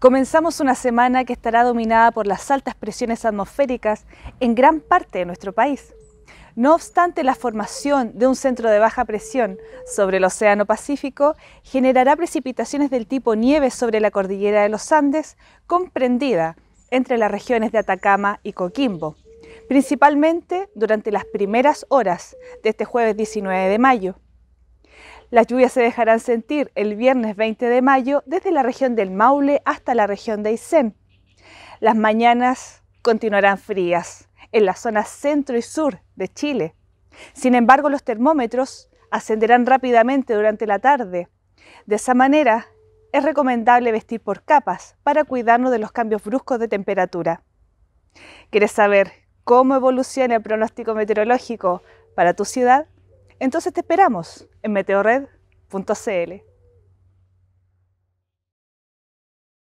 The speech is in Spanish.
Comenzamos una semana que estará dominada por las altas presiones atmosféricas en gran parte de nuestro país. No obstante, la formación de un centro de baja presión sobre el Océano Pacífico generará precipitaciones del tipo nieve sobre la cordillera de los Andes, comprendida entre las regiones de Atacama y Coquimbo, principalmente durante las primeras horas de este jueves 19 de mayo. Las lluvias se dejarán sentir el viernes 20 de mayo desde la región del Maule hasta la región de Aysén. Las mañanas continuarán frías en las zonas centro y sur de Chile. Sin embargo, los termómetros ascenderán rápidamente durante la tarde. De esa manera, es recomendable vestir por capas para cuidarnos de los cambios bruscos de temperatura. ¿Quieres saber cómo evoluciona el pronóstico meteorológico para tu ciudad? Entonces te esperamos en meteorred.cl.